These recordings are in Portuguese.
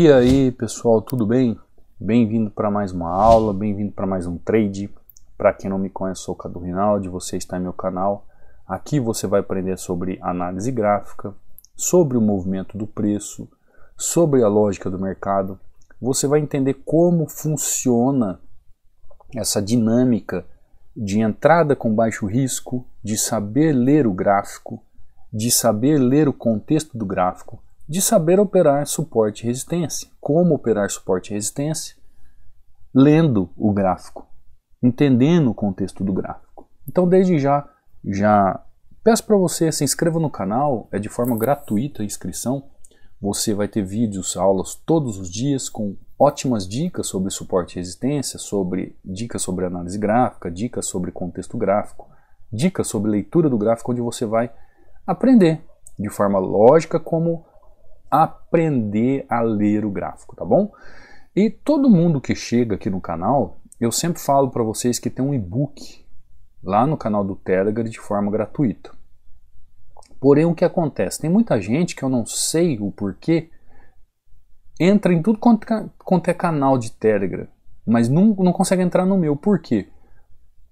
E aí, pessoal, tudo bem? Bem-vindo para mais uma aula, bem-vindo para mais um trade. Para quem não me conhece, sou o Cadu Rinaldi, você está em meu canal. Aqui você vai aprender sobre análise gráfica, sobre o movimento do preço, sobre a lógica do mercado. Você vai entender como funciona essa dinâmica de entrada com baixo risco, de saber ler o gráfico, de saber ler o contexto do gráfico de saber operar suporte e resistência. Como operar suporte e resistência? Lendo o gráfico, entendendo o contexto do gráfico. Então, desde já, já peço para você se inscreva no canal, é de forma gratuita a inscrição. Você vai ter vídeos, aulas todos os dias com ótimas dicas sobre suporte e resistência, sobre dicas sobre análise gráfica, dicas sobre contexto gráfico, dicas sobre leitura do gráfico, onde você vai aprender de forma lógica como aprender a ler o gráfico, tá bom? E todo mundo que chega aqui no canal, eu sempre falo para vocês que tem um e-book lá no canal do Telegram de forma gratuita. Porém, o que acontece? Tem muita gente que eu não sei o porquê, entra em tudo quanto, é, é canal de Telegram, mas não, não consegue entrar no meu. Por quê?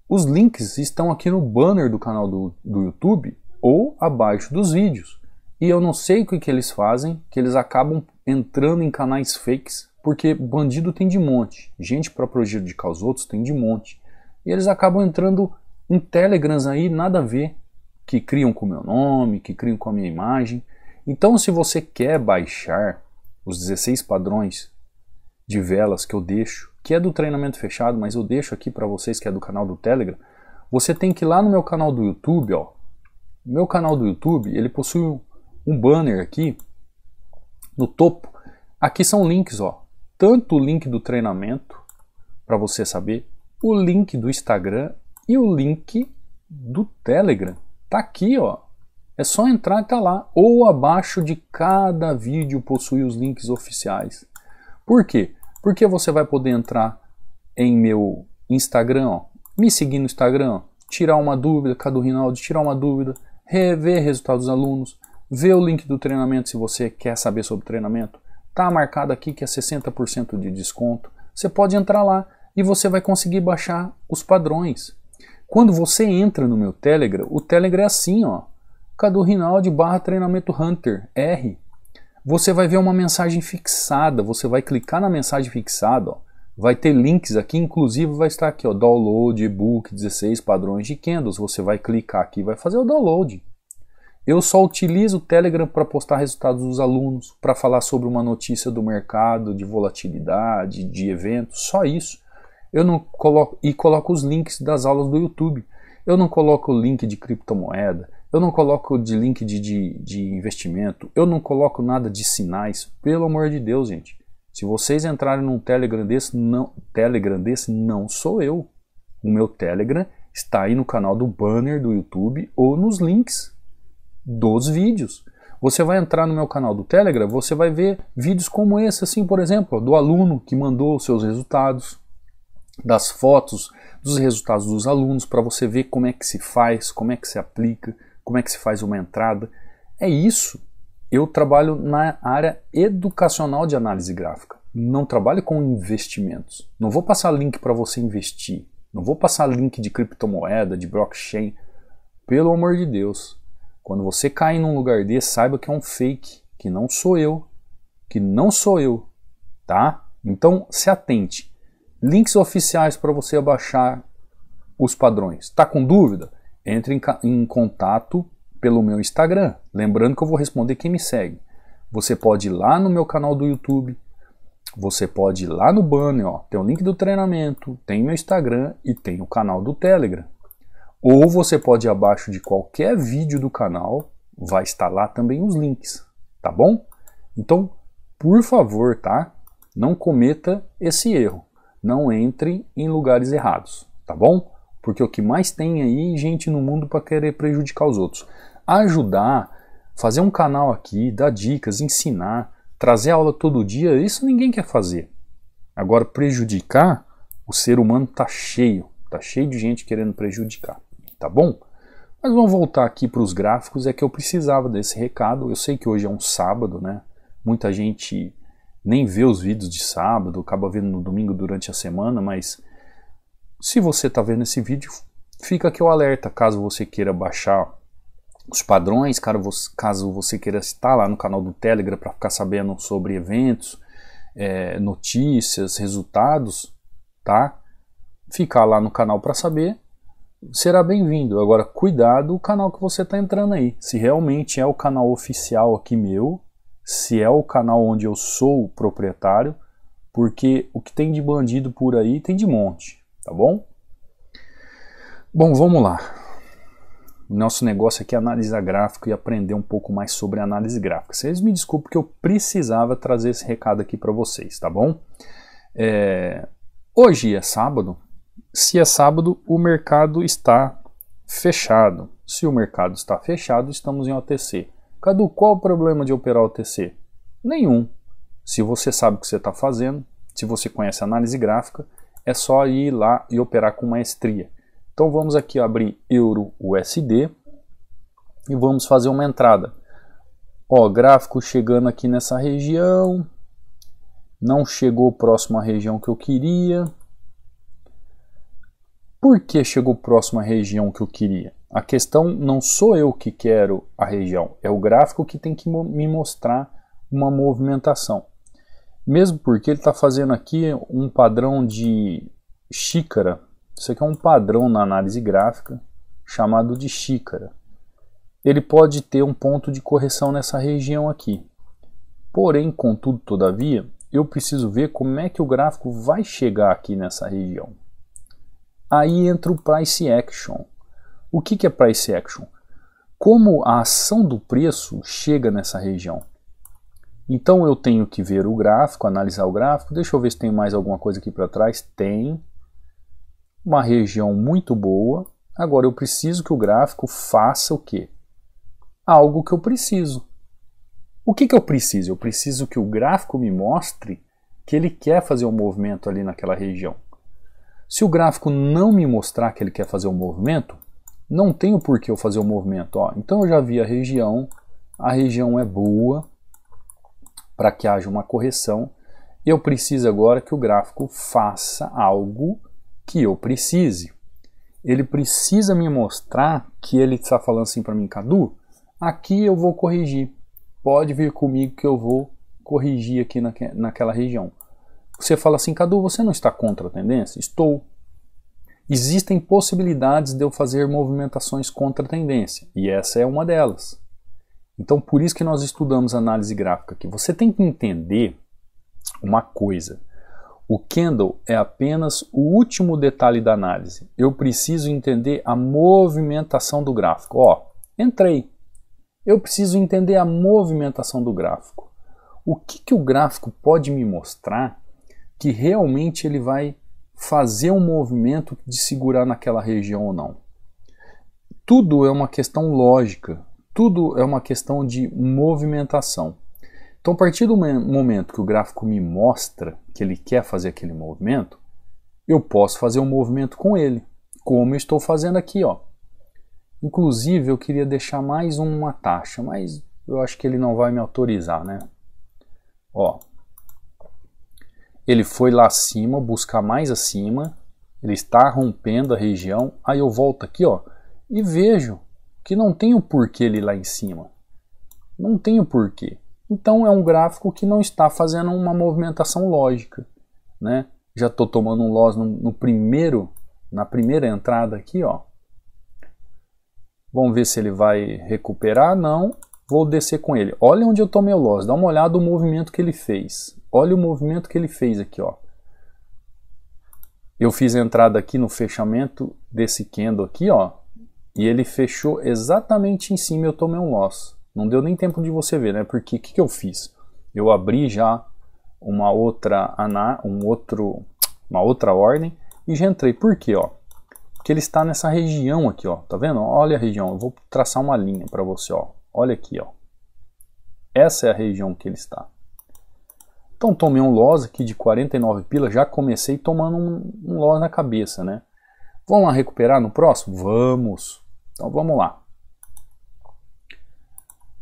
Os links estão aqui no banner do canal do, do YouTube ou abaixo dos vídeos. E eu não sei o que, que eles fazem, que eles acabam entrando em canais fakes, porque bandido tem de monte, gente para prejudicar os outros tem de monte. E eles acabam entrando em Telegrams aí, nada a ver, que criam com o meu nome, que criam com a minha imagem. Então, se você quer baixar os 16 padrões de velas que eu deixo, que é do treinamento fechado, mas eu deixo aqui para vocês que é do canal do Telegram, você tem que ir lá no meu canal do YouTube, ó. Meu canal do YouTube, ele possui um banner aqui no topo. Aqui são links, ó. Tanto o link do treinamento para você saber, o link do Instagram e o link do Telegram. Tá aqui, ó. É só entrar e tá lá. Ou abaixo de cada vídeo possui os links oficiais. Por quê? Porque você vai poder entrar em meu Instagram, ó, me seguir no Instagram, ó, tirar uma dúvida, Cadu Rinaldo, tirar uma dúvida, rever resultados dos alunos, Vê o link do treinamento se você quer saber sobre treinamento. Tá marcado aqui que é 60% de desconto. Você pode entrar lá e você vai conseguir baixar os padrões. Quando você entra no meu Telegram, o Telegram é assim, ó. Cadu Rinaldi barra treinamento Hunter, R. Você vai ver uma mensagem fixada, você vai clicar na mensagem fixada, ó. Vai ter links aqui, inclusive vai estar aqui, ó, download, e-book, 16 padrões de candles. Você vai clicar aqui e vai fazer o download. Eu só utilizo o Telegram para postar resultados dos alunos, para falar sobre uma notícia do mercado, de volatilidade, de eventos, só isso. Eu não coloco e coloco os links das aulas do YouTube. Eu não coloco o link de criptomoeda, eu não coloco de link de, de, de investimento, eu não coloco nada de sinais. Pelo amor de Deus, gente. Se vocês entrarem num Telegram desse, não, Telegram desse não sou eu. O meu Telegram está aí no canal do banner do YouTube ou nos links dos vídeos. Você vai entrar no meu canal do Telegram, você vai ver vídeos como esse, assim, por exemplo, do aluno que mandou os seus resultados, das fotos dos resultados dos alunos, para você ver como é que se faz, como é que se aplica, como é que se faz uma entrada. É isso. Eu trabalho na área educacional de análise gráfica. Não trabalho com investimentos. Não vou passar link para você investir. Não vou passar link de criptomoeda, de blockchain. Pelo amor de Deus. Quando você cair num lugar desse, saiba que é um fake, que não sou eu, que não sou eu, tá? Então se atente. Links oficiais para você abaixar os padrões. Está com dúvida? Entre em, em contato pelo meu Instagram. Lembrando que eu vou responder quem me segue. Você pode ir lá no meu canal do YouTube. Você pode ir lá no banner, ó, tem o link do treinamento, tem meu Instagram e tem o canal do Telegram. Ou você pode ir abaixo de qualquer vídeo do canal, vai estar lá também os links, tá bom? Então, por favor, tá? Não cometa esse erro. Não entre em lugares errados, tá bom? Porque o que mais tem aí, gente no mundo para querer prejudicar os outros. Ajudar, fazer um canal aqui, dar dicas, ensinar, trazer aula todo dia, isso ninguém quer fazer. Agora prejudicar, o ser humano tá cheio, tá cheio de gente querendo prejudicar tá bom? Mas vamos voltar aqui para os gráficos, é que eu precisava desse recado. Eu sei que hoje é um sábado, né? Muita gente nem vê os vídeos de sábado, acaba vendo no domingo durante a semana, mas se você está vendo esse vídeo, fica aqui o alerta, caso você queira baixar os padrões, caso você queira estar lá no canal do Telegram para ficar sabendo sobre eventos, é, notícias, resultados, tá? Ficar lá no canal para saber será bem-vindo. Agora, cuidado o canal que você está entrando aí. Se realmente é o canal oficial aqui meu, se é o canal onde eu sou o proprietário, porque o que tem de bandido por aí tem de monte, tá bom? Bom, vamos lá. Nosso negócio aqui é analisar gráfico e aprender um pouco mais sobre análise gráfica. Vocês me desculpem que eu precisava trazer esse recado aqui para vocês, tá bom? É... Hoje é sábado, se é sábado, o mercado está fechado. Se o mercado está fechado, estamos em OTC. Cadu, qual o problema de operar OTC? Nenhum. Se você sabe o que você está fazendo, se você conhece análise gráfica, é só ir lá e operar com maestria. Então vamos aqui abrir Euro USD e vamos fazer uma entrada. Ó, gráfico chegando aqui nessa região, não chegou próximo à região que eu queria por que chegou próximo à região que eu queria? A questão não sou eu que quero a região, é o gráfico que tem que me mostrar uma movimentação. Mesmo porque ele está fazendo aqui um padrão de xícara. Isso aqui é um padrão na análise gráfica chamado de xícara. Ele pode ter um ponto de correção nessa região aqui. Porém, contudo, todavia, eu preciso ver como é que o gráfico vai chegar aqui nessa região. Aí entra o price action. O que, que é price action? Como a ação do preço chega nessa região? Então eu tenho que ver o gráfico, analisar o gráfico. Deixa eu ver se tem mais alguma coisa aqui para trás. Tem uma região muito boa. Agora eu preciso que o gráfico faça o quê? Algo que eu preciso. O que, que eu preciso? Eu preciso que o gráfico me mostre que ele quer fazer um movimento ali naquela região. Se o gráfico não me mostrar que ele quer fazer o um movimento, não tenho por que eu fazer o um movimento. Ó, então eu já vi a região, a região é boa para que haja uma correção. Eu preciso agora que o gráfico faça algo que eu precise. Ele precisa me mostrar que ele está falando assim para mim, Cadu, aqui eu vou corrigir. Pode vir comigo que eu vou corrigir aqui naque, naquela região. Você fala assim, Cadu, você não está contra a tendência? Estou. Existem possibilidades de eu fazer movimentações contra a tendência, e essa é uma delas. Então, por isso que nós estudamos análise gráfica aqui. Você tem que entender uma coisa. O candle é apenas o último detalhe da análise. Eu preciso entender a movimentação do gráfico. Ó, entrei. Eu preciso entender a movimentação do gráfico. O que, que o gráfico pode me mostrar que realmente ele vai fazer um movimento de segurar naquela região ou não. Tudo é uma questão lógica, tudo é uma questão de movimentação. Então, a partir do momento que o gráfico me mostra que ele quer fazer aquele movimento, eu posso fazer um movimento com ele, como eu estou fazendo aqui, ó. Inclusive, eu queria deixar mais uma taxa, mas eu acho que ele não vai me autorizar, né? Ó, ele foi lá acima, buscar mais acima, ele está rompendo a região, aí eu volto aqui ó, e vejo que não tem o porquê ele lá em cima. Não tem o porquê. Então é um gráfico que não está fazendo uma movimentação lógica. Né? Já estou tomando um loss no, no primeiro, na primeira entrada aqui. Ó. Vamos ver se ele vai recuperar. Não, vou descer com ele. Olha onde eu tomei o loss. Dá uma olhada no movimento que ele fez. Olha o movimento que ele fez aqui, ó. Eu fiz a entrada aqui no fechamento desse candle aqui, ó. E ele fechou exatamente em cima eu tomei um loss. Não deu nem tempo de você ver, né? Porque o que, que eu fiz? Eu abri já uma outra, um outro, uma outra ordem e já entrei. Por quê, ó? Porque ele está nessa região aqui, ó. Tá vendo? Olha a região. Eu vou traçar uma linha para você, ó. Olha aqui, ó. Essa é a região que ele está. Então tomei um loss aqui de 49 pilas já comecei tomando um, um loss na cabeça, né? Vamos lá recuperar no próximo? Vamos! Então vamos lá.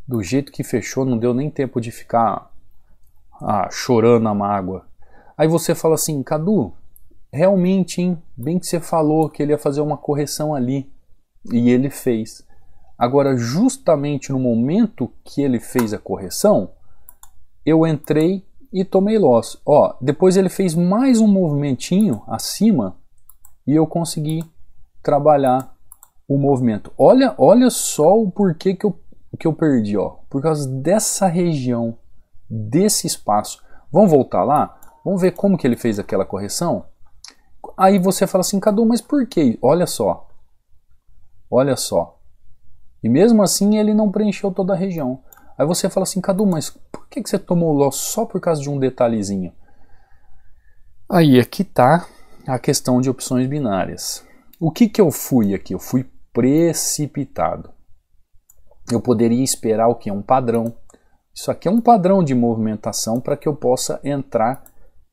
Do jeito que fechou, não deu nem tempo de ficar ah, chorando a mágoa. Aí você fala assim, Cadu, realmente, hein? Bem que você falou que ele ia fazer uma correção ali. E ele fez. Agora, justamente no momento que ele fez a correção, eu entrei e tomei loss. Ó, depois ele fez mais um movimentinho acima e eu consegui trabalhar o movimento. Olha, olha só o porquê que eu, que eu perdi, ó. Por causa dessa região, desse espaço. Vamos voltar lá? Vamos ver como que ele fez aquela correção? Aí você fala assim, Cadu, mas por quê? Olha só. Olha só. E mesmo assim ele não preencheu toda a região. Aí você fala assim, Cadu, mas por que, que você tomou o loss só por causa de um detalhezinho? Aí aqui é tá a questão de opções binárias. O que, que eu fui aqui? Eu fui precipitado. Eu poderia esperar o que? Um padrão. Isso aqui é um padrão de movimentação para que eu possa entrar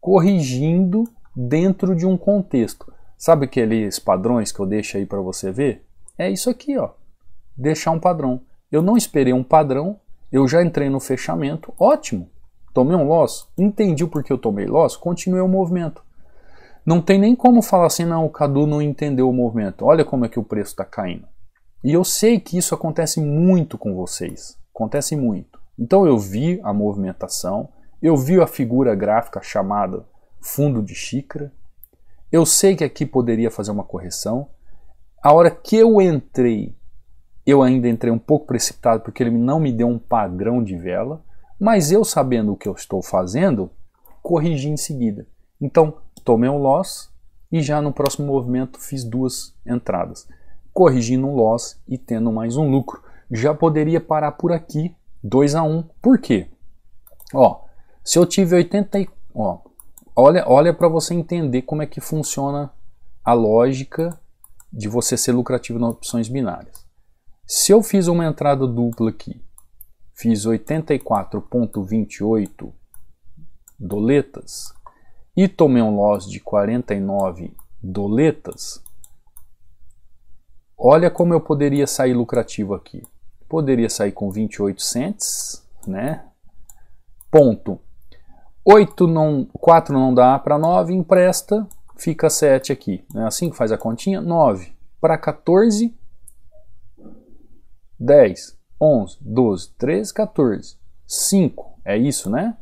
corrigindo dentro de um contexto. Sabe aqueles padrões que eu deixo aí para você ver? É isso aqui, ó. Deixar um padrão. Eu não esperei um padrão, eu já entrei no fechamento, ótimo. Tomei um loss, entendi o porquê eu tomei loss, continuei o movimento. Não tem nem como falar assim, não, o Cadu não entendeu o movimento. Olha como é que o preço está caindo. E eu sei que isso acontece muito com vocês. Acontece muito. Então eu vi a movimentação, eu vi a figura gráfica chamada fundo de xícara. Eu sei que aqui poderia fazer uma correção. A hora que eu entrei eu ainda entrei um pouco precipitado porque ele não me deu um padrão de vela, mas eu sabendo o que eu estou fazendo, corrigi em seguida. Então, tomei um loss e já no próximo movimento fiz duas entradas, corrigindo um loss e tendo mais um lucro. Já poderia parar por aqui, 2 a 1. Um. Por quê? Ó, se eu tive 80, ó, olha, olha para você entender como é que funciona a lógica de você ser lucrativo nas opções binárias. Se eu fiz uma entrada dupla aqui, fiz 84,28 doletas e tomei um loss de 49 doletas, olha como eu poderia sair lucrativo aqui. Poderia sair com 28 cents, né? Ponto. 8 não, 4 não dá para 9, empresta, fica 7 aqui. É assim que faz a continha, 9 para 14 10, 11, 12, 13, 14, 5. É isso, né?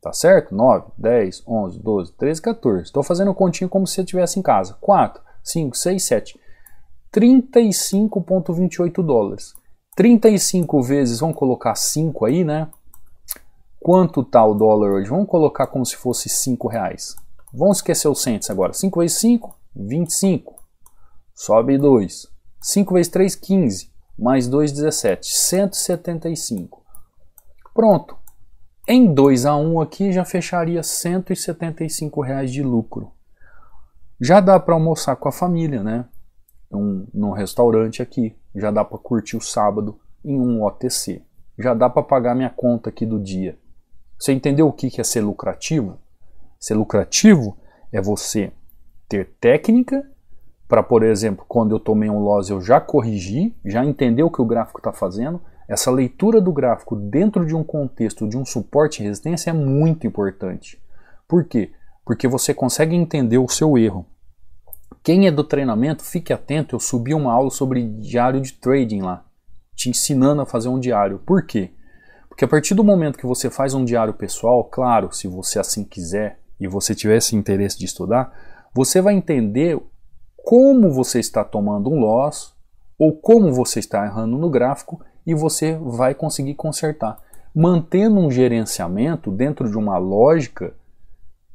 Tá certo? 9, 10, 11, 12, 13, 14. Estou fazendo o continho como se eu estivesse em casa. 4, 5, 6, 7. 35,28 dólares. 35 vezes, vamos colocar 5 aí, né? Quanto tá o dólar hoje? Vamos colocar como se fosse 5 reais. Vamos esquecer os centos agora. 5 vezes 5, 25. Sobe 2. 5 vezes 3, 15 mais 17, 175. Pronto. Em 2 a 1 aqui já fecharia 175 reais de lucro. Já dá para almoçar com a família, né? Um, então, num restaurante aqui. Já dá para curtir o sábado em um OTC. Já dá para pagar minha conta aqui do dia. Você entendeu o que é ser lucrativo? Ser lucrativo é você ter técnica para, por exemplo, quando eu tomei um loss, eu já corrigi, já entendeu o que o gráfico está fazendo. Essa leitura do gráfico dentro de um contexto de um suporte e resistência é muito importante. Por quê? Porque você consegue entender o seu erro. Quem é do treinamento, fique atento, eu subi uma aula sobre diário de trading lá, te ensinando a fazer um diário. Por quê? Porque a partir do momento que você faz um diário pessoal, claro, se você assim quiser e você tiver esse interesse de estudar, você vai entender como você está tomando um loss ou como você está errando no gráfico e você vai conseguir consertar. Mantendo um gerenciamento dentro de uma lógica,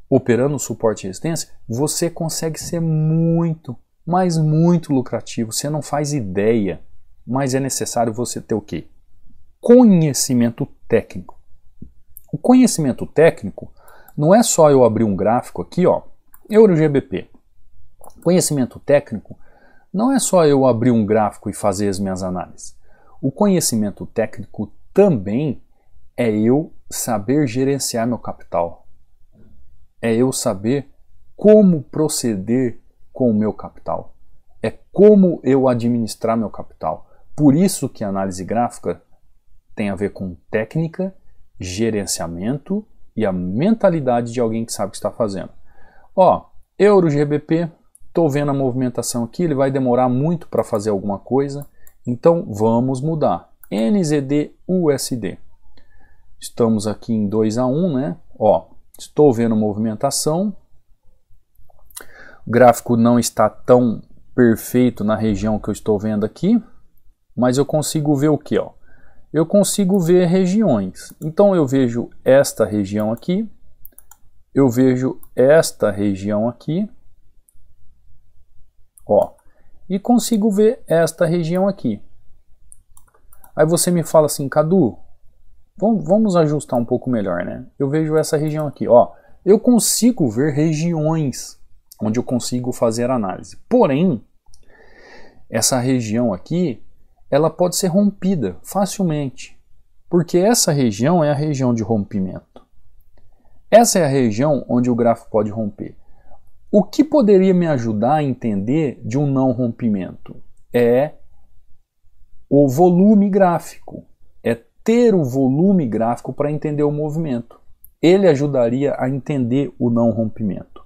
operando suporte e resistência, você consegue ser muito, mas muito lucrativo. Você não faz ideia, mas é necessário você ter o quê? Conhecimento técnico. O conhecimento técnico não é só eu abrir um gráfico aqui, ó, Euro GBP. Conhecimento técnico não é só eu abrir um gráfico e fazer as minhas análises. O conhecimento técnico também é eu saber gerenciar meu capital. É eu saber como proceder com o meu capital. É como eu administrar meu capital. Por isso que a análise gráfica tem a ver com técnica, gerenciamento e a mentalidade de alguém que sabe o que está fazendo. Ó, Euro GBP estou vendo a movimentação aqui, ele vai demorar muito para fazer alguma coisa, então vamos mudar. NZD USD. Estamos aqui em 2 a 1, né? Ó, estou vendo movimentação. O gráfico não está tão perfeito na região que eu estou vendo aqui, mas eu consigo ver o que, ó? Eu consigo ver regiões. Então eu vejo esta região aqui, eu vejo esta região aqui, Ó, e consigo ver esta região aqui. Aí você me fala assim, Cadu, vamos ajustar um pouco melhor, né? Eu vejo essa região aqui, ó. Eu consigo ver regiões onde eu consigo fazer análise. Porém, essa região aqui, ela pode ser rompida facilmente, porque essa região é a região de rompimento. Essa é a região onde o gráfico pode romper. O que poderia me ajudar a entender de um não rompimento é o volume gráfico. É ter o volume gráfico para entender o movimento. Ele ajudaria a entender o não rompimento.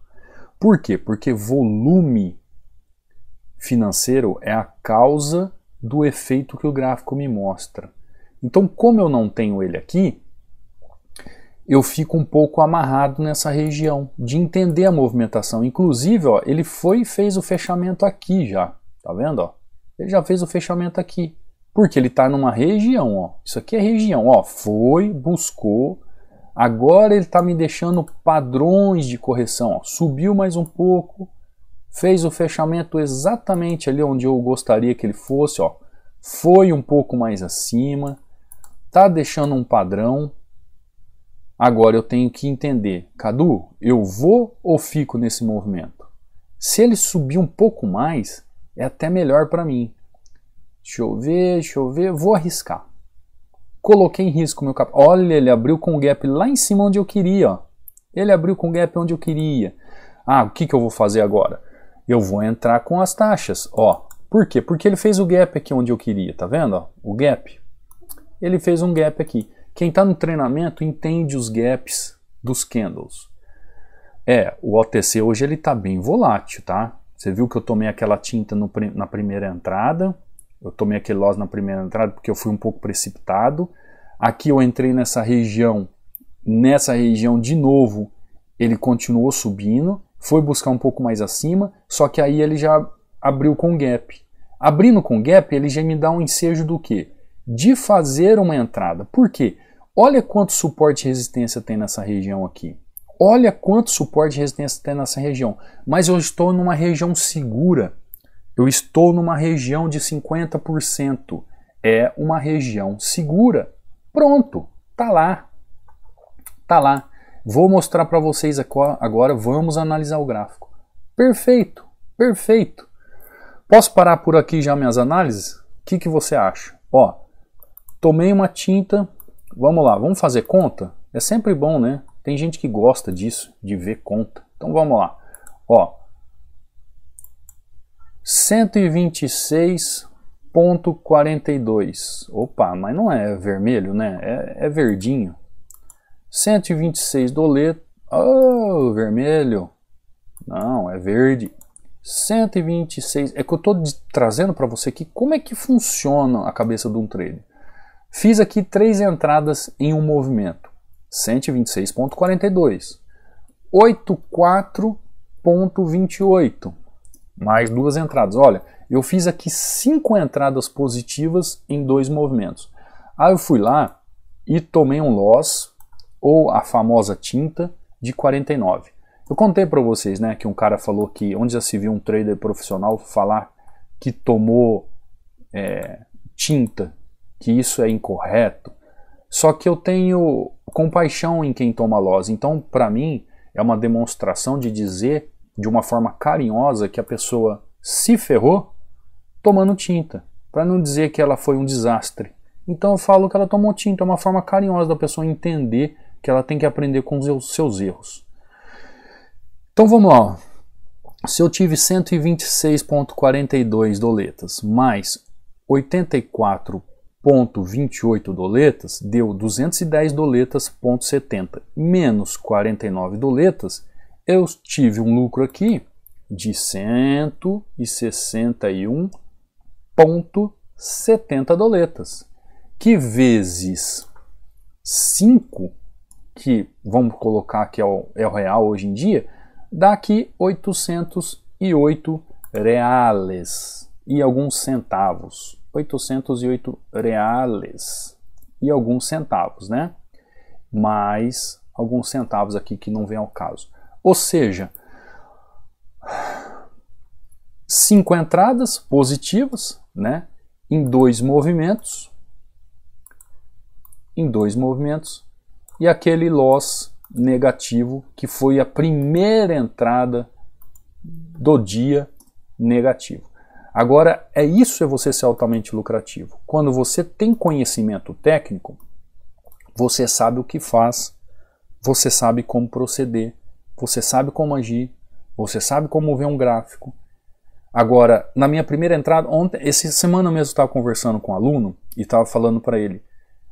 Por quê? Porque volume financeiro é a causa do efeito que o gráfico me mostra. Então, como eu não tenho ele aqui, eu fico um pouco amarrado nessa região de entender a movimentação. Inclusive, ó, ele foi e fez o fechamento aqui já. Tá vendo? Ó? Ele já fez o fechamento aqui. Porque ele está numa região. Ó. Isso aqui é região. Ó. Foi, buscou. Agora ele está me deixando padrões de correção. Ó. Subiu mais um pouco. Fez o fechamento exatamente ali onde eu gostaria que ele fosse. Ó. Foi um pouco mais acima. Está deixando um padrão Agora eu tenho que entender, Cadu, eu vou ou fico nesse movimento? Se ele subir um pouco mais, é até melhor para mim. Deixa eu ver, deixa eu ver, vou arriscar. Coloquei em risco meu capital. Olha, ele abriu com gap lá em cima onde eu queria. Ó. Ele abriu com gap onde eu queria. Ah, o que, que eu vou fazer agora? Eu vou entrar com as taxas. Ó, por quê? Porque ele fez o gap aqui onde eu queria, tá vendo? Ó, o gap. Ele fez um gap aqui. Quem está no treinamento entende os gaps dos candles. É, o OTC hoje ele está bem volátil, tá? Você viu que eu tomei aquela tinta no, na primeira entrada, eu tomei aquele loss na primeira entrada porque eu fui um pouco precipitado. Aqui eu entrei nessa região, nessa região de novo ele continuou subindo, foi buscar um pouco mais acima, só que aí ele já abriu com gap. Abrindo com gap, ele já me dá um ensejo do que? de fazer uma entrada. Por quê? Olha quanto suporte e resistência tem nessa região aqui. Olha quanto suporte e resistência tem nessa região. Mas eu estou numa região segura. Eu estou numa região de 50%. É uma região segura. Pronto, tá lá. Tá lá. Vou mostrar para vocês agora, vamos analisar o gráfico. Perfeito, perfeito. Posso parar por aqui já minhas análises? O que, que você acha? Ó, Tomei uma tinta. Vamos lá, vamos fazer conta? É sempre bom, né? Tem gente que gosta disso, de ver conta. Então vamos lá. Ó, 126.42. Opa, mas não é vermelho, né? É, é verdinho. 126 doleto. Oh, vermelho. Não, é verde. 126. É que eu estou trazendo para você aqui como é que funciona a cabeça de um trader. Fiz aqui três entradas em um movimento. 126.42, 84.28, mais duas entradas. Olha, eu fiz aqui cinco entradas positivas em dois movimentos. Aí eu fui lá e tomei um loss, ou a famosa tinta, de 49. Eu contei para vocês né, que um cara falou que onde já se viu um trader profissional falar que tomou é, tinta que isso é incorreto. Só que eu tenho compaixão em quem toma loss. Então, para mim, é uma demonstração de dizer de uma forma carinhosa que a pessoa se ferrou tomando tinta, para não dizer que ela foi um desastre. Então eu falo que ela tomou tinta, é uma forma carinhosa da pessoa entender que ela tem que aprender com os seus erros. Então vamos lá. Se eu tive 126.42 doletas mais 84 0,28 doletas deu 210 doletas, doletas,70 menos 49 doletas, eu tive um lucro aqui de 161,70 doletas, que vezes 5, que vamos colocar que é, é o real hoje em dia, dá aqui 808 reais e alguns centavos. 808 reais e alguns centavos, né? Mais alguns centavos aqui que não vem ao caso. Ou seja, cinco entradas positivas, né? Em dois movimentos, em dois movimentos e aquele loss negativo que foi a primeira entrada do dia negativo. Agora, é isso é você ser altamente lucrativo. Quando você tem conhecimento técnico, você sabe o que faz, você sabe como proceder, você sabe como agir, você sabe como ver um gráfico. Agora, na minha primeira entrada, ontem, essa semana mesmo eu estava conversando com um aluno e estava falando para ele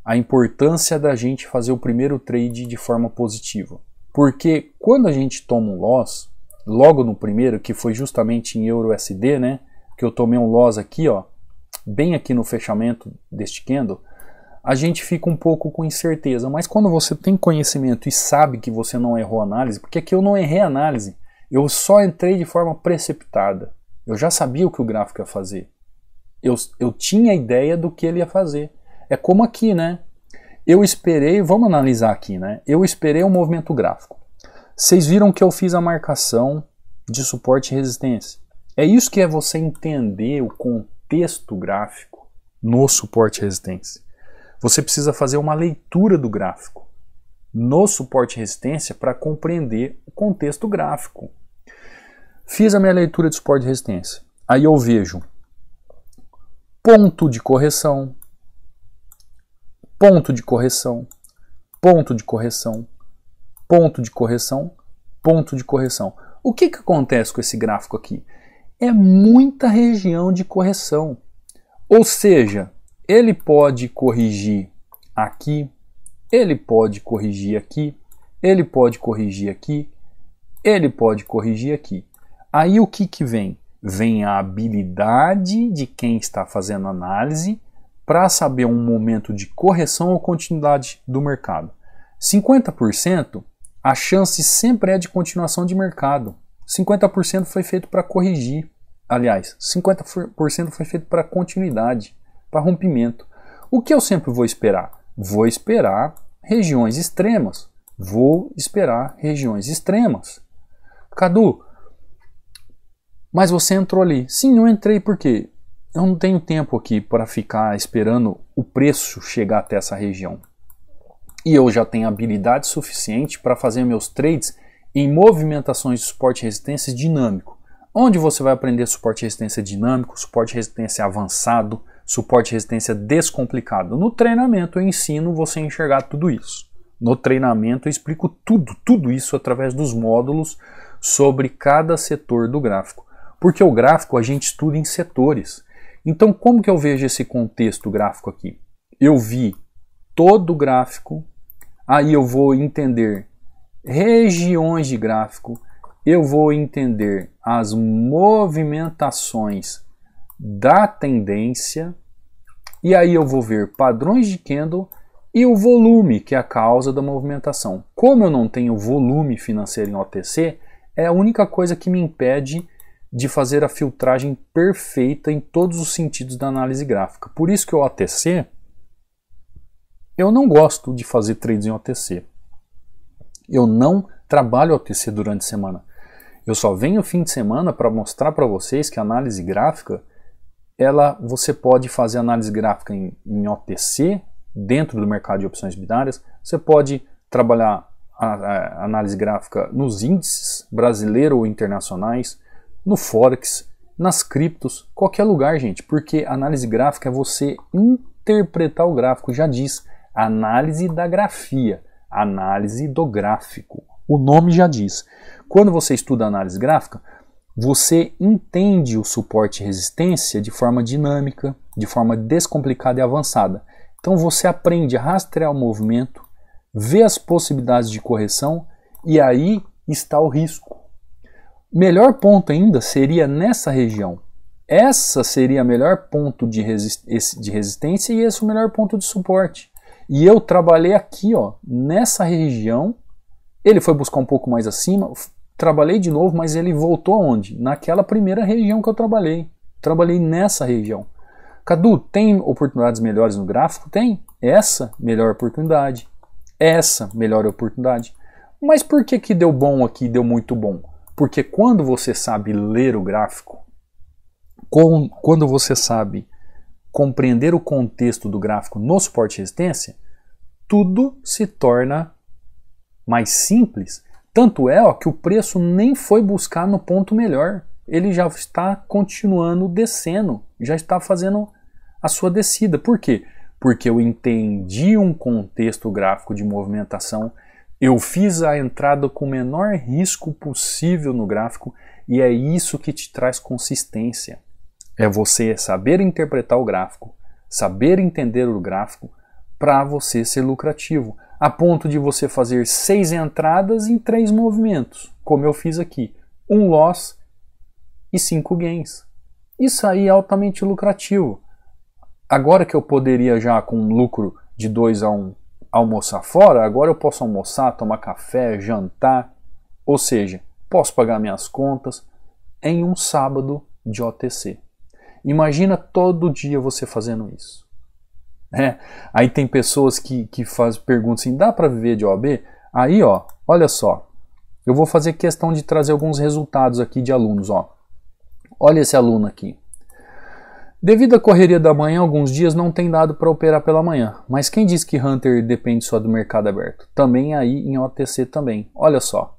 a importância da gente fazer o primeiro trade de forma positiva. Porque quando a gente toma um loss, logo no primeiro, que foi justamente em euro USD, né? que eu tomei um loss aqui, ó, bem aqui no fechamento deste candle, a gente fica um pouco com incerteza. Mas quando você tem conhecimento e sabe que você não errou a análise, porque aqui eu não errei a análise, eu só entrei de forma precipitada. Eu já sabia o que o gráfico ia fazer. Eu, eu tinha ideia do que ele ia fazer. É como aqui, né? Eu esperei, vamos analisar aqui, né? Eu esperei o um movimento gráfico. Vocês viram que eu fiz a marcação de suporte e resistência. É isso que é você entender o contexto gráfico no suporte resistência. Você precisa fazer uma leitura do gráfico no suporte resistência para compreender o contexto gráfico. Fiz a minha leitura de suporte resistência. Aí eu vejo ponto de correção, ponto de correção, ponto de correção, ponto de correção, ponto de correção. O que, que acontece com esse gráfico aqui? é muita região de correção. Ou seja, ele pode corrigir aqui, ele pode corrigir aqui, ele pode corrigir aqui, ele pode corrigir aqui. Aí o que, que vem? Vem a habilidade de quem está fazendo análise para saber um momento de correção ou continuidade do mercado. 50% a chance sempre é de continuação de mercado. 50% foi feito para corrigir aliás, 50% foi feito para continuidade, para rompimento. O que eu sempre vou esperar? Vou esperar regiões extremas. Vou esperar regiões extremas. Cadu, mas você entrou ali. Sim, eu entrei porque eu não tenho tempo aqui para ficar esperando o preço chegar até essa região. E eu já tenho habilidade suficiente para fazer meus trades em movimentações de suporte e resistência dinâmico onde você vai aprender suporte e resistência dinâmico, suporte e resistência avançado, suporte e resistência descomplicado. No treinamento eu ensino você a enxergar tudo isso. No treinamento eu explico tudo, tudo isso através dos módulos sobre cada setor do gráfico. Porque o gráfico a gente estuda em setores. Então como que eu vejo esse contexto gráfico aqui? Eu vi todo o gráfico, aí eu vou entender regiões de gráfico, eu vou entender as movimentações da tendência, e aí eu vou ver padrões de candle e o volume, que é a causa da movimentação. Como eu não tenho volume financeiro em OTC, é a única coisa que me impede de fazer a filtragem perfeita em todos os sentidos da análise gráfica. Por isso que o OTC, eu não gosto de fazer trades em OTC. Eu não trabalho OTC durante a semana. Eu só venho fim de semana para mostrar para vocês que a análise gráfica, ela você pode fazer análise gráfica em, em OTC, dentro do mercado de opções binárias, você pode trabalhar a, a, análise gráfica nos índices brasileiros ou internacionais, no Forex, nas criptos, qualquer lugar, gente, porque análise gráfica é você interpretar o gráfico, já diz, análise da grafia, análise do gráfico. O nome já diz. Quando você estuda análise gráfica, você entende o suporte e resistência de forma dinâmica, de forma descomplicada e avançada. Então você aprende a rastrear o movimento, ver as possibilidades de correção e aí está o risco. Melhor ponto ainda seria nessa região. Essa seria o melhor ponto de, resistência e esse é o melhor ponto de suporte. E eu trabalhei aqui, ó, nessa região. Ele foi buscar um pouco mais acima, trabalhei de novo, mas ele voltou aonde? Naquela primeira região que eu trabalhei. Trabalhei nessa região. Cadu, tem oportunidades melhores no gráfico? Tem. Essa, melhor oportunidade. Essa, melhor oportunidade. Mas por que, que deu bom aqui, deu muito bom? Porque quando você sabe ler o gráfico, com, quando você sabe compreender o contexto do gráfico no suporte e resistência, tudo se torna mais simples tanto é ó, que o preço nem foi buscar no ponto melhor. Ele já está continuando descendo, já está fazendo a sua descida. Por quê? Porque eu entendi um contexto gráfico de movimentação, eu fiz a entrada com o menor risco possível no gráfico e é isso que te traz consistência. É você saber interpretar o gráfico, saber entender o gráfico para você ser lucrativo a ponto de você fazer seis entradas em três movimentos, como eu fiz aqui, um loss e cinco gains. Isso aí é altamente lucrativo. Agora que eu poderia já com um lucro de 2 a 1 um, almoçar fora, agora eu posso almoçar, tomar café, jantar, ou seja, posso pagar minhas contas em um sábado de OTC. Imagina todo dia você fazendo isso. Né? Aí tem pessoas que, que faz, perguntam assim, dá para viver de OAB? Aí, ó, olha só, eu vou fazer questão de trazer alguns resultados aqui de alunos. Ó. Olha esse aluno aqui. Devido à correria da manhã, alguns dias não tem dado para operar pela manhã. Mas quem diz que Hunter depende só do mercado aberto? Também aí em OTC também. Olha só.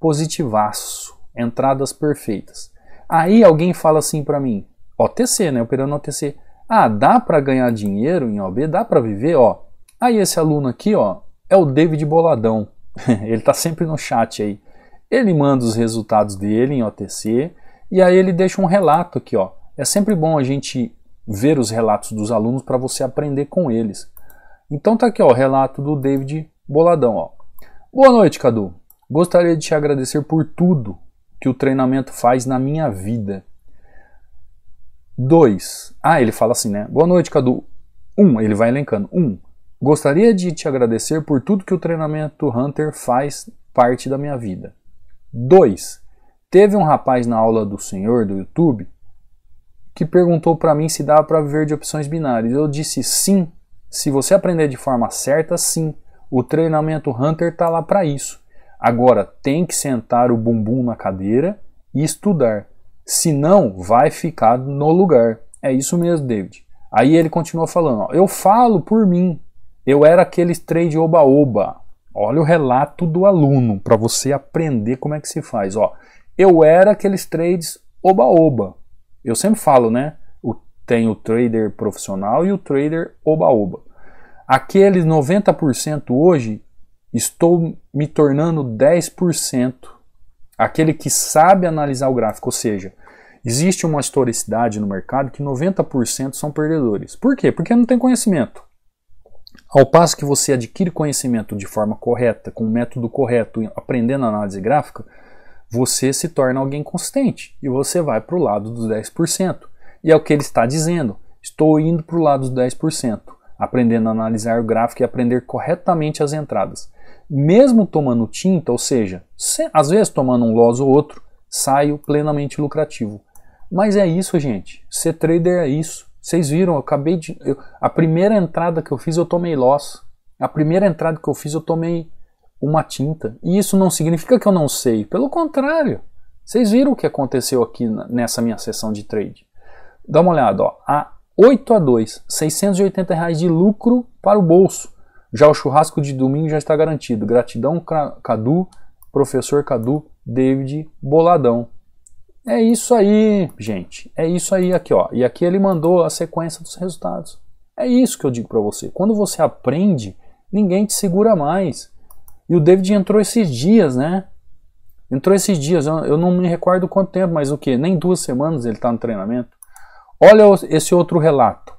Positivaço. Entradas perfeitas. Aí alguém fala assim para mim, OTC, né? Operando OTC. Ah, dá para ganhar dinheiro em OB, Dá para viver? Ó, aí esse aluno aqui, ó, é o David Boladão. ele tá sempre no chat aí. Ele manda os resultados dele em OTC e aí ele deixa um relato aqui, ó. É sempre bom a gente ver os relatos dos alunos para você aprender com eles. Então tá aqui, ó, o relato do David Boladão, ó. Boa noite, Cadu. Gostaria de te agradecer por tudo que o treinamento faz na minha vida. 2. Ah, ele fala assim, né? Boa noite, Cadu. 1. Um, ele vai elencando. 1. Um, gostaria de te agradecer por tudo que o treinamento Hunter faz parte da minha vida. 2. Teve um rapaz na aula do senhor do YouTube que perguntou para mim se dava para viver de opções binárias. Eu disse sim. Se você aprender de forma certa, sim. O treinamento Hunter tá lá para isso. Agora tem que sentar o bumbum na cadeira e estudar. Se não, vai ficar no lugar. É isso mesmo, David. Aí ele continua falando: ó, Eu falo por mim. Eu era aqueles trade oba-oba. Olha o relato do aluno para você aprender como é que se faz. Ó, eu era aqueles trades oba-oba. Eu sempre falo, né? O, tem o trader profissional e o trader oba-oba. Aqueles 90% hoje, estou me tornando 10% Aquele que sabe analisar o gráfico, ou seja, existe uma historicidade no mercado que 90% são perdedores. Por quê? Porque não tem conhecimento. Ao passo que você adquire conhecimento de forma correta, com o método correto, aprendendo a análise gráfica, você se torna alguém consistente e você vai para o lado dos 10%. E é o que ele está dizendo. Estou indo para o lado dos 10%, aprendendo a analisar o gráfico e aprender corretamente as entradas mesmo tomando tinta, ou seja, se, às vezes tomando um loss ou outro, saio plenamente lucrativo. Mas é isso, gente. Ser trader é isso. Vocês viram, eu acabei de. Eu, a primeira entrada que eu fiz, eu tomei loss. A primeira entrada que eu fiz, eu tomei uma tinta. E isso não significa que eu não sei. Pelo contrário. Vocês viram o que aconteceu aqui nessa minha sessão de trade. Dá uma olhada, ó. A 8 a 2, 680 reais de lucro para o bolso. Já o churrasco de domingo já está garantido. Gratidão, Cadu, professor Cadu, David Boladão. É isso aí, gente. É isso aí aqui, ó. E aqui ele mandou a sequência dos resultados. É isso que eu digo para você. Quando você aprende, ninguém te segura mais. E o David entrou esses dias, né? Entrou esses dias. Eu, não me recordo quanto tempo, mas o que? Nem duas semanas ele está no treinamento. Olha esse outro relato.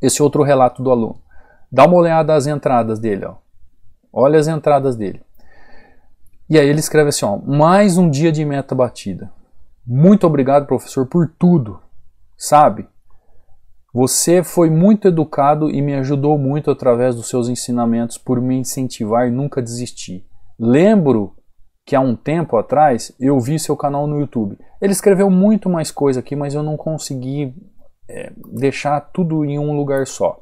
Esse outro relato do aluno. Dá uma olhada às entradas dele, ó. Olha as entradas dele. E aí ele escreve assim, ó, mais um dia de meta batida. Muito obrigado, professor, por tudo. Sabe? Você foi muito educado e me ajudou muito através dos seus ensinamentos por me incentivar e nunca desistir. Lembro que há um tempo atrás eu vi seu canal no YouTube. Ele escreveu muito mais coisa aqui, mas eu não consegui é, deixar tudo em um lugar só.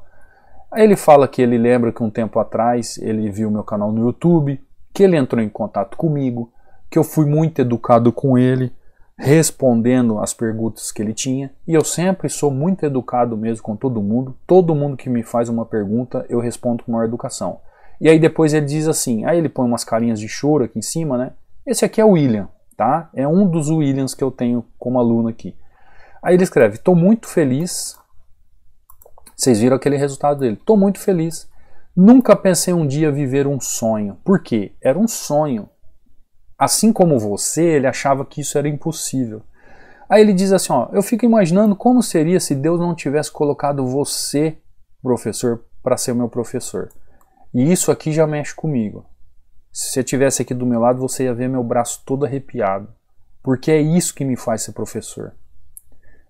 Aí ele fala que ele lembra que um tempo atrás ele viu meu canal no YouTube, que ele entrou em contato comigo, que eu fui muito educado com ele, respondendo as perguntas que ele tinha, e eu sempre sou muito educado mesmo com todo mundo. Todo mundo que me faz uma pergunta, eu respondo com maior educação. E aí depois ele diz assim, aí ele põe umas carinhas de choro aqui em cima, né? Esse aqui é o William, tá? É um dos Williams que eu tenho como aluno aqui. Aí ele escreve: "Estou muito feliz vocês viram aquele resultado dele. Estou muito feliz. Nunca pensei um dia viver um sonho. Por quê? Era um sonho. Assim como você, ele achava que isso era impossível. Aí ele diz assim: ó, eu fico imaginando como seria se Deus não tivesse colocado você, professor, para ser meu professor. E isso aqui já mexe comigo. Se você estivesse aqui do meu lado, você ia ver meu braço todo arrepiado. Porque é isso que me faz ser professor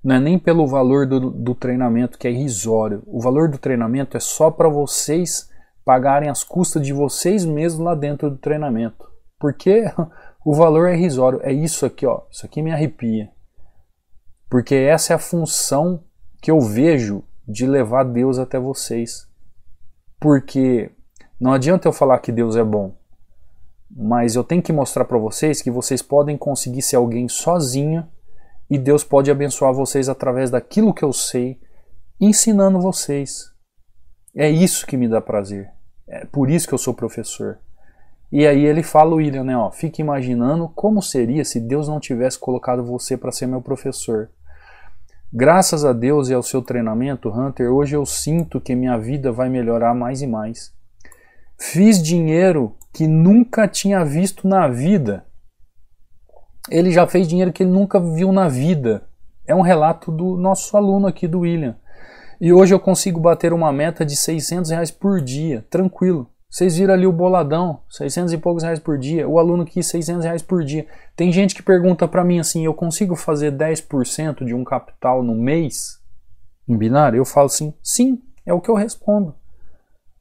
não é nem pelo valor do, do treinamento, que é irrisório. O valor do treinamento é só para vocês pagarem as custas de vocês mesmos lá dentro do treinamento. Porque o valor é irrisório. É isso aqui, ó. Isso aqui me arrepia. Porque essa é a função que eu vejo de levar Deus até vocês. Porque não adianta eu falar que Deus é bom, mas eu tenho que mostrar para vocês que vocês podem conseguir ser alguém sozinho e Deus pode abençoar vocês através daquilo que eu sei, ensinando vocês. É isso que me dá prazer. É por isso que eu sou professor. E aí ele fala o William, né, ó, fica imaginando como seria se Deus não tivesse colocado você para ser meu professor. Graças a Deus e ao seu treinamento, Hunter, hoje eu sinto que minha vida vai melhorar mais e mais. Fiz dinheiro que nunca tinha visto na vida ele já fez dinheiro que ele nunca viu na vida. É um relato do nosso aluno aqui, do William. E hoje eu consigo bater uma meta de 600 reais por dia, tranquilo. Vocês viram ali o boladão, 600 e poucos reais por dia. O aluno aqui 600 reais por dia. Tem gente que pergunta para mim assim, eu consigo fazer 10% de um capital no mês em binário? Eu falo assim, sim, é o que eu respondo.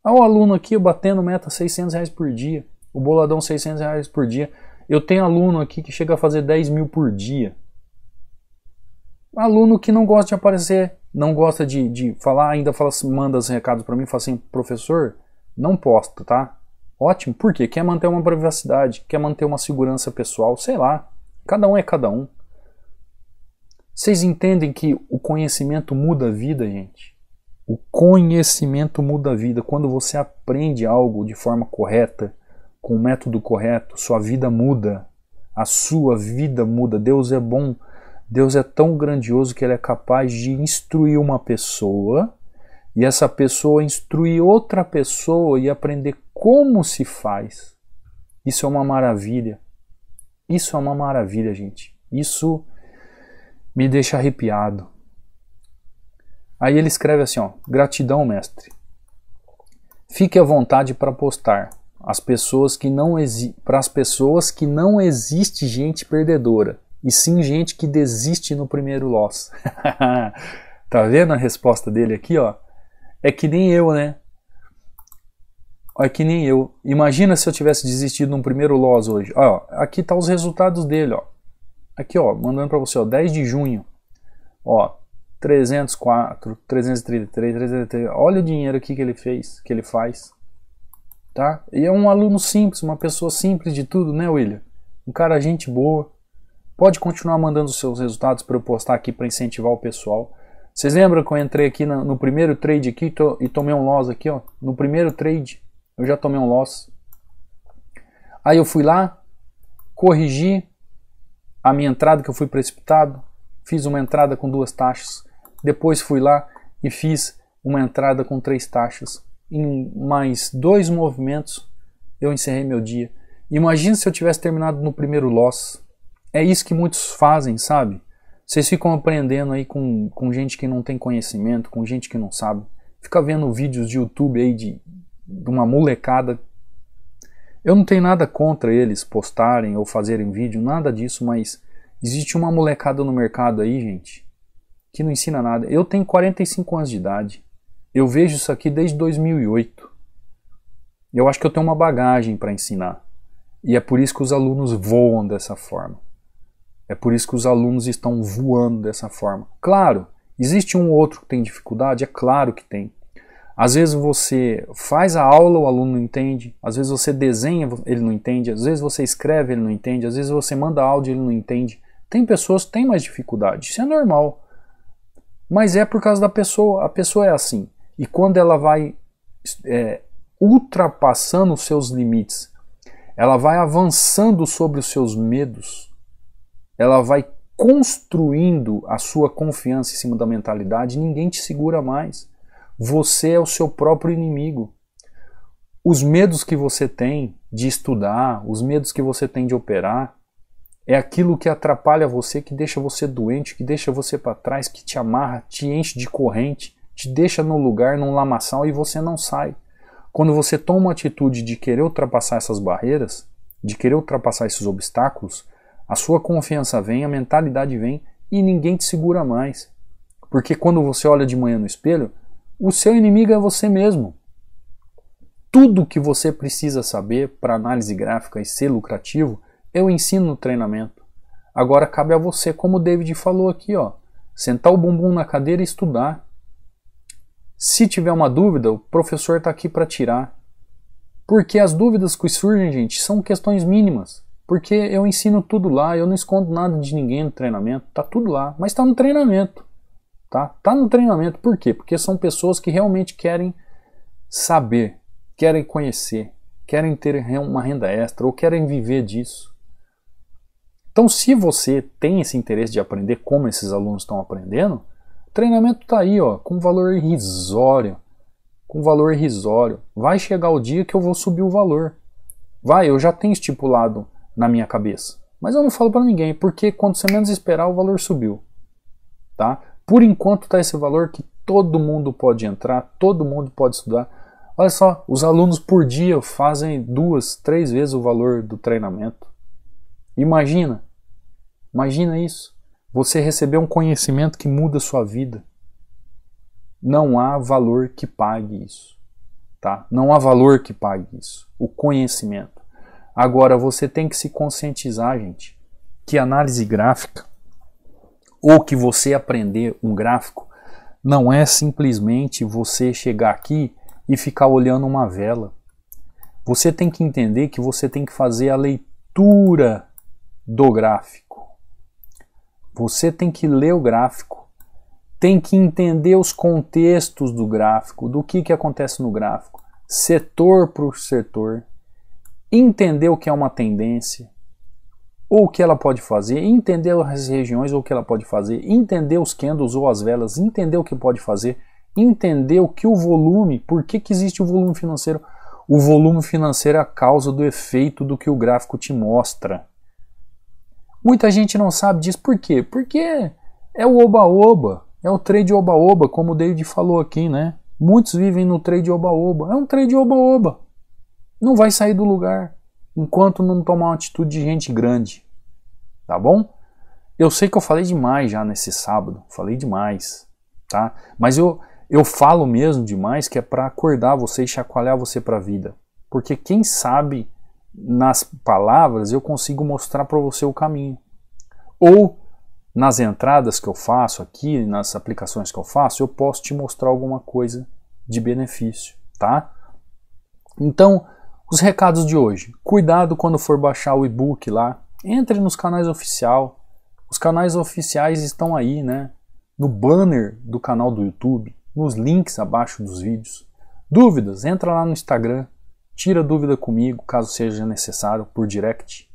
Ah, o aluno aqui batendo meta 600 reais por dia, o boladão 600 reais por dia. Eu tenho aluno aqui que chega a fazer 10 mil por dia. Aluno que não gosta de aparecer, não gosta de, de falar, ainda fala, manda os recados para mim, fala assim, professor, não posto, tá? Ótimo, por quê? Quer manter uma privacidade, quer manter uma segurança pessoal, sei lá. Cada um é cada um. Vocês entendem que o conhecimento muda a vida, gente? O conhecimento muda a vida. Quando você aprende algo de forma correta, com o método correto, sua vida muda. A sua vida muda. Deus é bom. Deus é tão grandioso que ele é capaz de instruir uma pessoa e essa pessoa instruir outra pessoa e aprender como se faz. Isso é uma maravilha. Isso é uma maravilha, gente. Isso me deixa arrepiado. Aí ele escreve assim, ó: "Gratidão, mestre. Fique à vontade para postar as pessoas que não para as pessoas que não existe gente perdedora e sim gente que desiste no primeiro loss. tá vendo a resposta dele aqui, ó? É que nem eu, né? É que nem eu. Imagina se eu tivesse desistido no primeiro loss hoje. Ó, aqui tá os resultados dele, ó. Aqui, ó, mandando para você, ó, 10 de junho. Ó, 304, 333, 333. Olha o dinheiro aqui que ele fez, que ele faz tá? E é um aluno simples, uma pessoa simples de tudo, né, William? Um cara gente boa. Pode continuar mandando os seus resultados para eu postar aqui para incentivar o pessoal. Vocês lembram que eu entrei aqui no, no primeiro trade aqui tô, e tomei um loss aqui, ó? No primeiro trade eu já tomei um loss. Aí eu fui lá, corrigi a minha entrada que eu fui precipitado, fiz uma entrada com duas taxas. Depois fui lá e fiz uma entrada com três taxas em mais dois movimentos, eu encerrei meu dia. Imagina se eu tivesse terminado no primeiro loss. É isso que muitos fazem, sabe? Vocês ficam aprendendo aí com, com gente que não tem conhecimento, com gente que não sabe. Fica vendo vídeos de YouTube aí de, de uma molecada. Eu não tenho nada contra eles postarem ou fazerem vídeo, nada disso, mas existe uma molecada no mercado aí, gente, que não ensina nada. Eu tenho 45 anos de idade. Eu vejo isso aqui desde 2008. Eu acho que eu tenho uma bagagem para ensinar. E é por isso que os alunos voam dessa forma. É por isso que os alunos estão voando dessa forma. Claro, existe um ou outro que tem dificuldade, é claro que tem. Às vezes você faz a aula, o aluno não entende. Às vezes você desenha, ele não entende. Às vezes você escreve, ele não entende. Às vezes você manda áudio, ele não entende. Tem pessoas que têm mais dificuldade, isso é normal. Mas é por causa da pessoa, a pessoa é assim. E quando ela vai é, ultrapassando os seus limites, ela vai avançando sobre os seus medos, ela vai construindo a sua confiança em cima da mentalidade, ninguém te segura mais. Você é o seu próprio inimigo. Os medos que você tem de estudar, os medos que você tem de operar, é aquilo que atrapalha você, que deixa você doente, que deixa você para trás, que te amarra, te enche de corrente te deixa no lugar, num lamaçal e você não sai. Quando você toma uma atitude de querer ultrapassar essas barreiras, de querer ultrapassar esses obstáculos, a sua confiança vem, a mentalidade vem e ninguém te segura mais. Porque quando você olha de manhã no espelho, o seu inimigo é você mesmo. Tudo que você precisa saber para análise gráfica e ser lucrativo, eu ensino no treinamento. Agora cabe a você, como o David falou aqui, ó, sentar o bumbum na cadeira e estudar. Se tiver uma dúvida, o professor está aqui para tirar. Porque as dúvidas que surgem, gente, são questões mínimas. Porque eu ensino tudo lá, eu não escondo nada de ninguém no treinamento, tá tudo lá, mas está no treinamento. Tá? tá no treinamento, por quê? Porque são pessoas que realmente querem saber, querem conhecer, querem ter uma renda extra ou querem viver disso. Então, se você tem esse interesse de aprender como esses alunos estão aprendendo, treinamento está aí, ó, com valor irrisório. Com valor irrisório. Vai chegar o dia que eu vou subir o valor. Vai, eu já tenho estipulado na minha cabeça. Mas eu não falo para ninguém, porque quando você menos esperar, o valor subiu. Tá? Por enquanto está esse valor que todo mundo pode entrar, todo mundo pode estudar. Olha só, os alunos por dia fazem duas, três vezes o valor do treinamento. Imagina, imagina isso. Você recebeu um conhecimento que muda a sua vida. Não há valor que pague isso. Tá? Não há valor que pague isso. O conhecimento. Agora, você tem que se conscientizar, gente, que análise gráfica ou que você aprender um gráfico não é simplesmente você chegar aqui e ficar olhando uma vela. Você tem que entender que você tem que fazer a leitura do gráfico. Você tem que ler o gráfico, tem que entender os contextos do gráfico, do que, que acontece no gráfico, setor por setor, entender o que é uma tendência, ou o que ela pode fazer, entender as regiões ou o que ela pode fazer, entender os candles ou as velas, entender o que pode fazer, entender o que o volume, por que, que existe o volume financeiro. O volume financeiro é a causa do efeito do que o gráfico te mostra. Muita gente não sabe disso. Por quê? Porque é o oba-oba. É o trade oba-oba, como o David falou aqui, né? Muitos vivem no trade oba-oba. É um trade oba-oba. Não vai sair do lugar enquanto não tomar uma atitude de gente grande. Tá bom? Eu sei que eu falei demais já nesse sábado. Falei demais, tá? Mas eu, eu falo mesmo demais que é para acordar você e chacoalhar você para a vida. Porque quem sabe nas palavras eu consigo mostrar para você o caminho. Ou nas entradas que eu faço aqui, nas aplicações que eu faço, eu posso te mostrar alguma coisa de benefício, tá? Então, os recados de hoje. Cuidado quando for baixar o e-book lá. Entre nos canais oficial. Os canais oficiais estão aí, né? No banner do canal do YouTube, nos links abaixo dos vídeos. Dúvidas? Entra lá no Instagram, Tira dúvida comigo, caso seja necessário, por direct.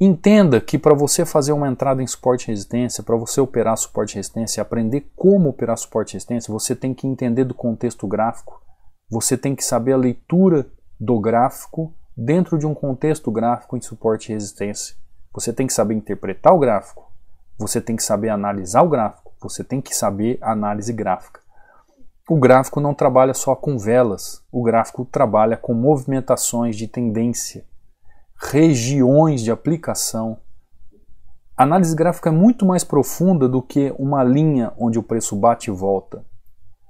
Entenda que para você fazer uma entrada em suporte e resistência, para você operar suporte e resistência, aprender como operar suporte e resistência, você tem que entender do contexto gráfico, você tem que saber a leitura do gráfico dentro de um contexto gráfico em suporte e resistência. Você tem que saber interpretar o gráfico, você tem que saber analisar o gráfico, você tem que saber análise gráfica. O gráfico não trabalha só com velas, o gráfico trabalha com movimentações de tendência, regiões de aplicação. A análise gráfica é muito mais profunda do que uma linha onde o preço bate e volta.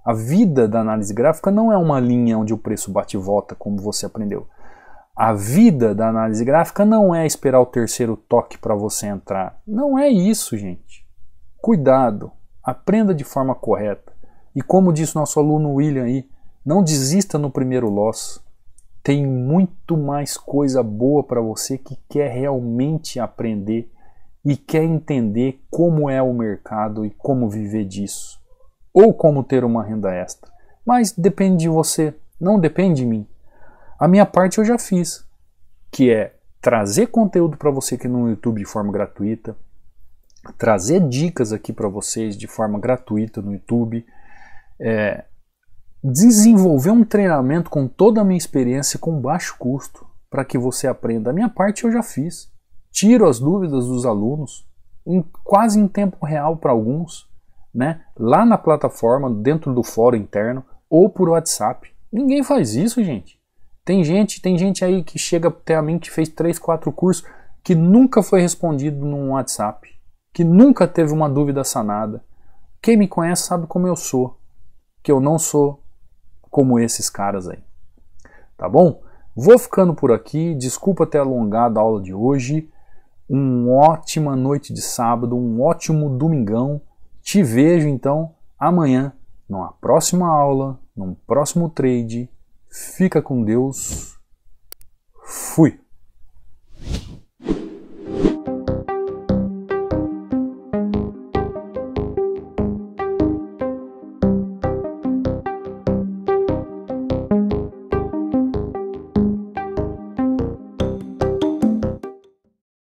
A vida da análise gráfica não é uma linha onde o preço bate e volta, como você aprendeu. A vida da análise gráfica não é esperar o terceiro toque para você entrar. Não é isso, gente. Cuidado, aprenda de forma correta. E como disse nosso aluno William aí, não desista no primeiro loss. Tem muito mais coisa boa para você que quer realmente aprender e quer entender como é o mercado e como viver disso, ou como ter uma renda extra. Mas depende de você, não depende de mim. A minha parte eu já fiz, que é trazer conteúdo para você aqui no YouTube de forma gratuita, trazer dicas aqui para vocês de forma gratuita no YouTube é, desenvolver um treinamento com toda a minha experiência com baixo custo para que você aprenda. A minha parte eu já fiz. Tiro as dúvidas dos alunos em, quase em tempo real para alguns, né? Lá na plataforma, dentro do fórum interno ou por WhatsApp. Ninguém faz isso, gente. Tem gente, tem gente aí que chega até a mim que fez 3, 4 cursos que nunca foi respondido num WhatsApp, que nunca teve uma dúvida sanada. Quem me conhece sabe como eu sou que eu não sou como esses caras aí. Tá bom? Vou ficando por aqui. Desculpa ter alongado a aula de hoje. Uma ótima noite de sábado, um ótimo domingão. Te vejo então amanhã, numa próxima aula, num próximo trade. Fica com Deus. Fui!